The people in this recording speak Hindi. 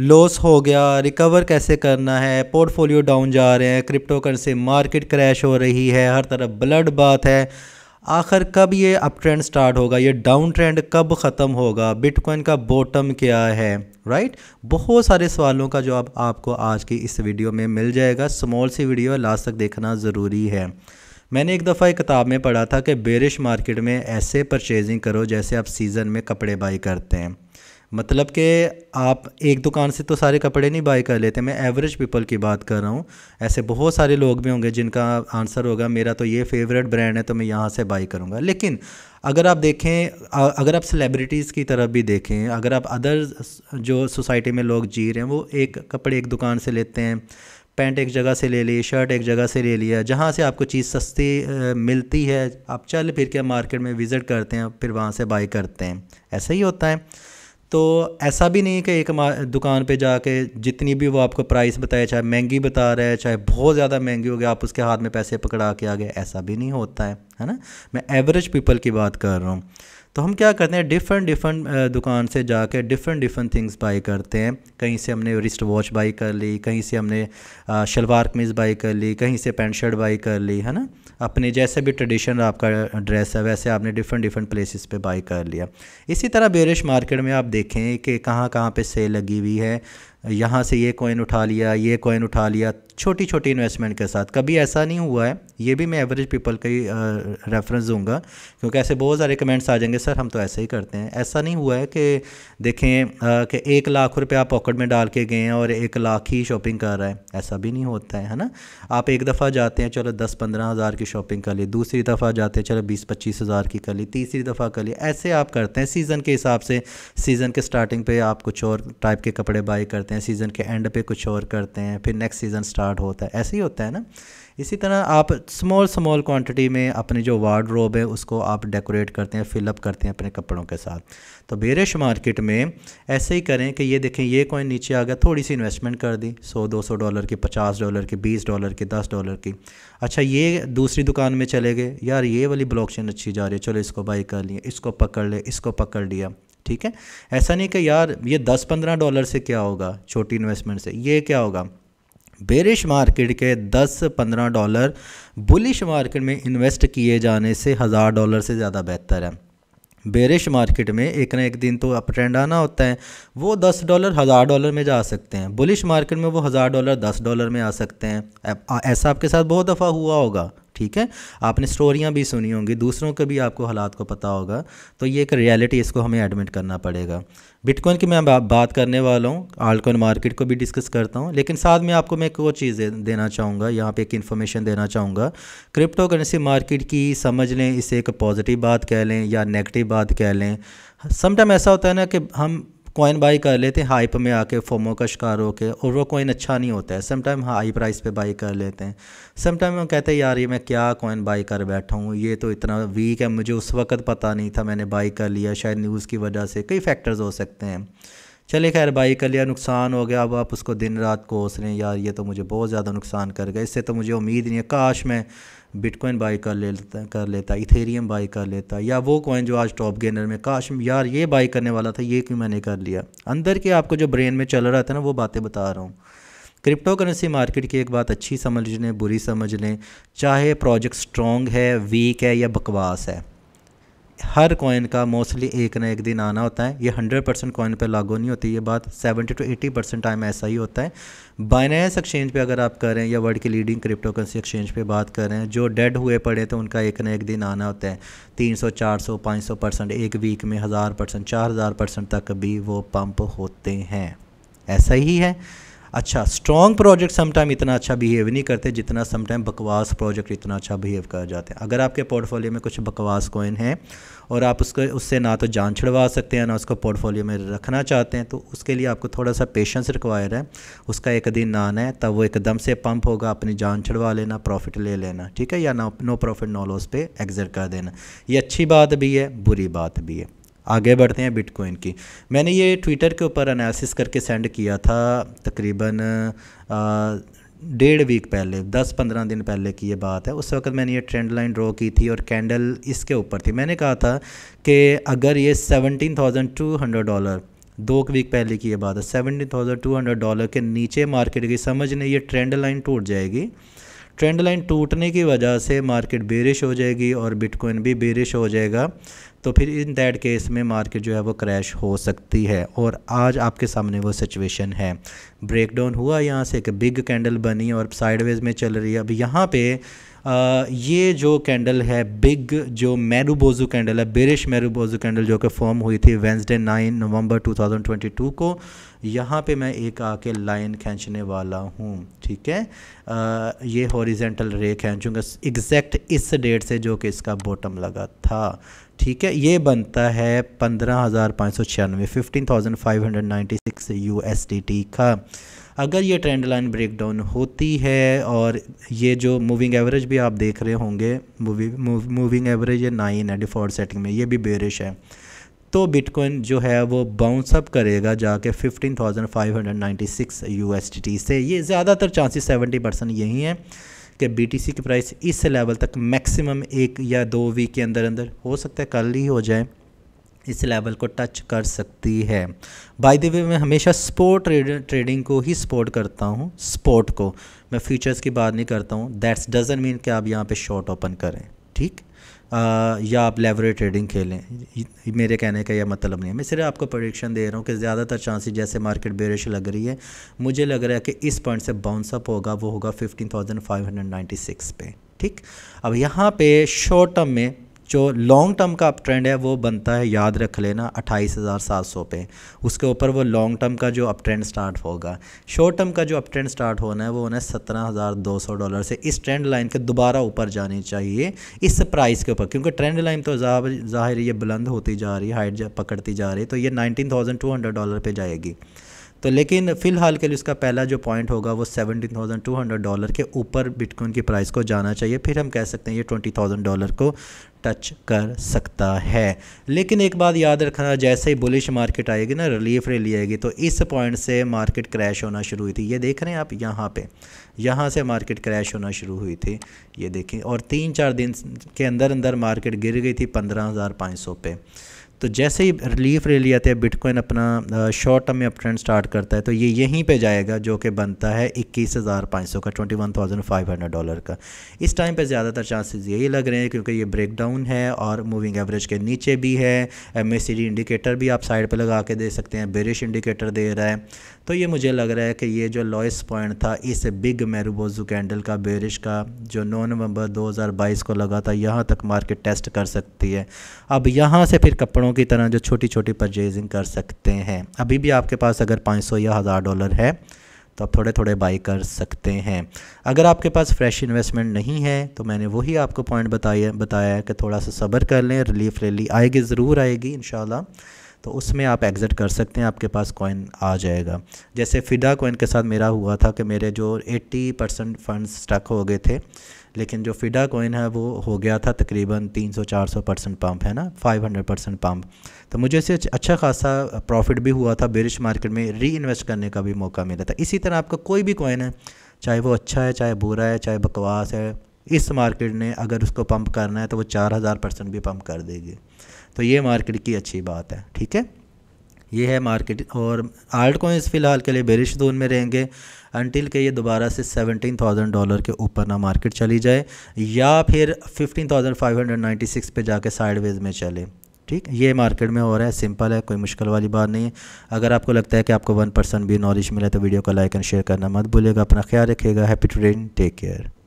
लॉस हो गया रिकवर कैसे करना है पोर्टफोलियो डाउन जा रहे हैं क्रिप्टो करेंसी मार्केट क्रैश हो रही है हर तरफ ब्लड बात है आखिर कब ये अप ट्रेंड स्टार्ट होगा ये डाउन ट्रेंड कब ख़त्म होगा बिटकॉइन का बॉटम क्या है राइट बहुत सारे सवालों का जवाब आपको आज की इस वीडियो में मिल जाएगा स्मॉल सी वीडियो लास्ट तक देखना ज़रूरी है मैंने एक दफ़ा एक किताब में पढ़ा था कि बेरिश मार्केट में ऐसे परचेजिंग करो जैसे आप सीज़न में कपड़े बाई करते हैं मतलब कि आप एक दुकान से तो सारे कपड़े नहीं बाई कर लेते मैं एवरेज पीपल की बात कर रहा हूँ ऐसे बहुत सारे लोग भी होंगे जिनका आंसर होगा मेरा तो ये फेवरेट ब्रांड है तो मैं यहाँ से बाई करूँगा लेकिन अगर आप देखें अगर आप सेलिब्रिटीज़ की तरफ भी देखें अगर आप अदर जो सोसाइटी में लोग जी रहे हैं वो एक कपड़े एक दुकान से लेते हैं पैंट एक जगह से ले ली शर्ट एक जगह से ले लिया जहाँ से आपको चीज़ सस्ती मिलती है आप चल फिर के मार्केट में विज़िट करते हैं फिर वहाँ से बाई करते हैं ऐसा ही होता है तो ऐसा भी नहीं कि एक दुकान पे जाके जितनी भी वो आपको प्राइस बताए चाहे महंगी बता रहा है चाहे बहुत ज़्यादा महंगी हो गया आप उसके हाथ में पैसे पकड़ा के आ गए ऐसा भी नहीं होता है है ना मैं एवरेज पीपल की बात कर रहा हूँ तो हम क्या करते हैं डिफरेंट डिफरेंट दुकान से जाके डिफरेंट डिफरेंट थिंग्स बाई करते हैं कहीं से हमने रिस्ट वॉच बाई कर ली कहीं से हमने शलवार कमीज़ बाई कर ली कहीं से पैंट शर्ट बाई कर ली है ना अपने जैसे भी ट्रेडिशनल आपका ड्रेस है वैसे आपने डिफरेंट डिफरेंट प्लेसेस पे बाई कर लिया इसी तरह बेरिश मार्केट में आप देखें कि कहाँ कहाँ पे सेल लगी हुई है यहाँ से ये कॉइन उठा लिया ये कॉइन उठा लिया छोटी छोटी इन्वेस्टमेंट के साथ कभी ऐसा नहीं हुआ है ये भी मैं एवरेज पीपल का ही रेफरेंस दूंगा क्योंकि ऐसे बहुत सारे कमेंट्स आ जाएंगे सर हम तो ऐसे ही करते हैं ऐसा नहीं हुआ है कि देखें कि एक लाख रुपए आप पॉकेट में डाल के गए हैं और एक लाख ही शॉपिंग कर रहा है ऐसा भी नहीं होता है है ना आप एक दफ़ा जाते हैं चलो दस पंद्रह हज़ार की शॉपिंग कर ली दूसरी दफ़ा जाते हैं चलो बीस पच्चीस हज़ार की कर ली तीसरी दफ़ा कर ली ऐसे आप करते हैं सीज़न के हिसाब से सीज़न के स्टार्टिंग पर आप कुछ और टाइप के कपड़े बाई करते देते हैं सीज़न के एंड पे कुछ और करते हैं फिर नेक्स्ट सीज़न स्टार्ट होता है ऐसे ही होता है ना इसी तरह आप स्मॉल स्मॉल क्वांटिटी में अपने जो वार्ड है उसको आप डेकोरेट करते हैं फिलअप करते हैं अपने कपड़ों के साथ तो बेरिश मार्केट में ऐसे ही करें कि ये देखें ये कॉइन नीचे आ गया थोड़ी सी इन्वेस्टमेंट कर दी सौ दो सौ डॉलर की पचास डॉलर की बीस डॉलर की दस डॉलर की अच्छा ये दूसरी दुकान में चले गए यार ये वाली ब्लॉक अच्छी जा रही है चलो इसको बाई कर लिए इसको पकड़ ले इसको पकड़ लिया ठीक है ऐसा नहीं कि यार ये दस पंद्रह डॉलर से क्या होगा छोटी इन्वेस्टमेंट से ये क्या होगा बेरिश मार्केट के 10-15 डॉलर बुलिश मार्केट में इन्वेस्ट किए जाने से हज़ार डॉलर से ज़्यादा बेहतर है बेरिश मार्केट में एक ना एक दिन तो अप ट्रेंड आना होता है वो दस डॉलर हज़ार डॉलर में जा सकते हैं बुलिश मार्केट में वो हज़ार डॉलर दस डॉलर में आ सकते हैं ऐसा आपके साथ बहुत दफ़ा हुआ होगा ठीक है आपने स्टोरियाँ भी सुनी होंगी दूसरों के भी आपको हालात को पता होगा तो ये एक रियलिटी इसको हमें एडमिट करना पड़ेगा बिटकॉइन की मैं बात करने वाला हूँ आल्टकॉइन मार्केट को भी डिस्कस करता हूँ लेकिन साथ में आपको मैं एक और चीज़ देना चाहूँगा यहाँ पे एक इन्फॉर्मेशन देना चाहूँगा क्रिप्टो करेंसी मार्केट की समझ लें इसे एक पॉजिटिव बात कह लें या नेगेटिव बात कह लें समटाइम ऐसा होता है ना कि हम कॉइन बाई कर लेते हैं हाइप में आके फोमो का शिकार होकर और वो कॉइन अच्छा नहीं होता है समटाइम हाई प्राइस पे बाई कर लेते हैं समटाइम हम कहते हैं यार ये मैं क्या कॉइन बाई कर बैठा हूँ ये तो इतना वीक है मुझे उस वक्त पता नहीं था मैंने बाई कर लिया शायद न्यूज़ की वजह से कई फैक्टर्स हो सकते हैं चले खैर भाई कल लिया नुकसान हो गया अब आप उसको दिन रात कोस लें यार ये तो मुझे बहुत ज़्यादा नुकसान कर गया इससे तो मुझे उम्मीद नहीं है काश मैं बिटकॉइन बाई कर लेता कर लेता इथेरियम बाई कर लेता या वो कॉइन जो आज टॉप गेनर में काश यार ये बाई करने वाला था ये क्यों मैंने कर लिया अंदर के आपको जो ब्रेन में चल रहा था ना वो बातें बता रहा हूँ क्रिप्टो करेंसी मार्केट की एक बात अच्छी समझ लें बुरी समझ लें चाहे प्रोजेक्ट स्ट्रॉन्ग है वीक है या बकवास है हर कॉइन का मोस्टली एक ना एक दिन आना होता है ये हंड्रेड परसेंट कॉइन पर लागू नहीं होती ये बात seventy to eighty percent time ऐसा ही होता है बाइनेंस एक्सचेंज पे अगर आप करें या वर्ल्ड की लीडिंग क्रिप्टो करेंसी एक्सचेंज पे बात करें जो डेड हुए पड़े तो उनका एक ना एक दिन आना होता है तीन सौ चार सौ पाँच सौ परसेंट एक वीक में हज़ार परसेंट चार हज़ार परसेंट तक भी वो पम्प होते हैं ऐसा ही है अच्छा स्ट्रॉन्ग प्रोजेक्ट समटाइम इतना अच्छा बिहेव नहीं करते जितना समटाइम बकवास प्रोजेक्ट इतना अच्छा बिहेव कर जाते हैं अगर आपके पोर्टफोलियो में कुछ बकवास कोइन हैं और आप उसको उससे ना तो जान छिड़वा सकते हैं ना उसको पोर्टफोलियो में रखना चाहते हैं तो उसके लिए आपको थोड़ा सा पेशेंस रिक्वायर है उसका एक दिन ना आना है तब वो एकदम से पंप होगा अपनी जान छिड़वा लेना प्रॉफिट ले लेना ठीक है या no no profit no loss पे एग्जिट कर देना ये अच्छी बात भी है बुरी बात भी है आगे बढ़ते हैं बिटकॉइन की मैंने ये ट्विटर के ऊपर एनालिसिस करके सेंड किया था तकरीबन डेढ़ वीक पहले दस पंद्रह दिन पहले की ये बात है उस वक्त मैंने ये ट्रेंड लाइन ड्रॉ की थी और कैंडल इसके ऊपर थी मैंने कहा था कि अगर ये seventeen thousand two hundred dollar दो वीक पहले की ये बात है seventeen thousand two hundred dollar के नीचे मार्केट की समझ नहीं ये ट्रेंड लाइन टूट जाएगी ट्रेंड लाइन टूटने की वजह से मार्केट बेरिश हो जाएगी और बिटकॉइन भी बेरिश हो जाएगा तो फिर इन दैट केस में मार्केट जो है वो क्रैश हो सकती है और आज आपके सामने वो सिचुएशन है ब्रेकडाउन हुआ यहाँ से एक बिग कैंडल बनी और साइडवेज में चल रही है अब यहाँ पे आ, ये जो कैंडल है बिग जो मेरूबोजू कैंडल है बेरिश मेरूबोजू कैंडल जो कि फॉर्म हुई थी वेंसडे 9 नवंबर 2022 को यहाँ पे मैं एक आके लाइन खींचने वाला हूँ ठीक है आ, ये हॉरिजेंटल रे खींचूँगा एग्जैक्ट इस डेट से जो कि इसका बॉटम लगा था ठीक है ये बनता है पंद्रह हज़ार पाँच सौ छियानवे fifteen thousand five hundred ninety six U S T का अगर ये ट्रेंड लाइन ब्रेक डाउन होती है और ये जो मूविंग एवरेज भी आप देख रहे होंगे मूविंग एवरेज नाइन है डिफ़ॉल्ट सेटिंग में ये भी बेरिश है तो बिटकॉइन जो है वो बाउंस अप करेगा जाके 15,596 यूएसडी से ये ज़्यादातर चांसेस 70 परसेंट यही हैं कि बीटीसी की प्राइस इस लेवल तक मैक्सिमम एक या दो वीक के अंदर अंदर हो सकता है कल ही हो जाए इस लेवल को टच कर सकती है बाय द वे मैं हमेशा स्पोर्ट ट्रेडिंग को ही सपोर्ट करता हूँ स्पोर्ट को मैं फ्यूचर्स की बात नहीं करता हूँ दैट्स डजन मीन कि आप यहाँ पे शॉर्ट ओपन करें ठीक या आप लेवरेज ट्रेडिंग खेलें मेरे कहने का यह मतलब नहीं है मैं सिर्फ आपको प्रोडिक्शन दे रहा हूँ कि ज़्यादातर चांसेस जैसे मार्केट बेरिश लग रही है मुझे लग रहा है कि इस पॉइंट से बाउंस अप होगा वो होगा fifteen thousand five hundred ninety six पे ठीक अब यहाँ पे शॉर्ट टर्म में जो लॉन्ग टर्म का अप ट्रेंड है वो बनता है याद रख लेना अट्ठाईस हज़ार सात सौ पे उसके ऊपर वो लॉन्ग टर्म का जो अप ट्रेंड स्टार्ट होगा शॉर्ट टर्म का जो अप ट्रेंड स्टार्ट होना है वो होना है सत्रह हज़ार दो सौ डॉलर से इस ट्रेंड लाइन के दोबारा ऊपर जानी चाहिए इस प्राइस के ऊपर क्योंकि ट्रेंड लाइन तो जाहिर ये बुलंद होती जा रही है हाइट पकड़ती जा रही है तो ये nineteen thousand two hundred dollar पर जाएगी तो लेकिन फ़िलहाल के लिए उसका पहला जो पॉइंट होगा वो seventeen thousand two hundred dollar के ऊपर बिटकॉइन की प्राइस को जाना चाहिए फिर हम कह सकते हैं ये ट्वेंटी थाउजेंड डॉलर को टच कर सकता है लेकिन एक बात याद रखना जैसे ही बुलिश मार्केट आएगी ना रिलीफ रेली आएगी तो इस पॉइंट से मार्केट क्रैश होना शुरू हुई थी ये देख रहे हैं आप यहाँ पे यहाँ से मार्केट क्रैश होना शुरू हुई थी ये देखें और तीन चार दिन के अंदर अंदर मार्केट गिर गई थी पंद्रह हज़ार पाँच सौ पे तो जैसे ही रिलीफ ले लिया था बिटकॉइन अपना शॉर्ट टर्म में अप ट्रेंड स्टार्ट करता है तो ये यहीं पे जाएगा जो कि बनता है इक्कीस हज़ार पाँच सौ का twenty one thousand five hundred dollar का इस टाइम पे ज़्यादातर चांसेस यही लग रहे हैं क्योंकि ये ब्रेक डाउन है और मूविंग एवरेज के नीचे भी है एम इंडिकेटर भी आप साइड पर लगा के दे सकते हैं बेरिश इंडिकेटर दे रहा है तो ये मुझे लग रहा है कि ये जो लॉइस पॉइंट था इस बिग मेरूबोजू कैंडल का बेरिश का जो नौ नवंबर 2022 को लगा था यहाँ तक मार्केट टेस्ट कर सकती है अब यहाँ से फिर कपड़ों दूसरों की तरह जो छोटी छोटी परचेजिंग कर सकते हैं अभी भी आपके पास अगर 500 या हज़ार डॉलर है तो आप थोड़े थोड़े बाई कर सकते हैं अगर आपके पास फ्रेश इन्वेस्टमेंट नहीं है तो मैंने वही आपको पॉइंट बताया बताया कि थोड़ा सा सब्र कर लें रिलीफ रैली आएगी ज़रूर आएगी इनशाला तो उसमें आप एग्ज़िट कर सकते हैं आपके पास कॉइन आ जाएगा जैसे फ़िडा कॉइन के साथ मेरा हुआ था कि मेरे जो 80 परसेंट फंड स्टक हो गए थे लेकिन जो फ़िडा कॉइन है वो हो गया था तकरीबन 300-400 परसेंट पम्प है ना 500 परसेंट पम्प तो मुझे इसे अच्छा खासा प्रॉफिट भी हुआ था बेरिश मार्केट में री इन्वेस्ट करने का भी मौका मिला था इसी तरह आपका कोई भी कॉइन है चाहे वो अच्छा है चाहे बुरा है चाहे बकवास है इस मार्केट ने अगर उसको पंप करना है तो वो चार हज़ार परसेंट भी पंप कर देगी तो ये मार्केट की अच्छी बात है ठीक है ये है मार्केट और आल्ट कॉइन्स फ़िलहाल के लिए बेरिश जोन में रहेंगे अनटिल के ये दोबारा से सेवनटीन थाउजेंड डॉलर के ऊपर ना मार्केट चली जाए या फिर fifteen thousand five hundred ninety six पे जाके साइडवेज में चले ठीक ये मार्केट में हो रहा है सिंपल है कोई मुश्किल वाली बात नहीं है अगर आपको लगता है कि आपको वन भी नॉलेज मिला तो वीडियो को लाइक एंड शेयर करना मत भूलिएगा अपना ख्याल रखिएगा हैप्पी ट्रेडिंग टेक केयर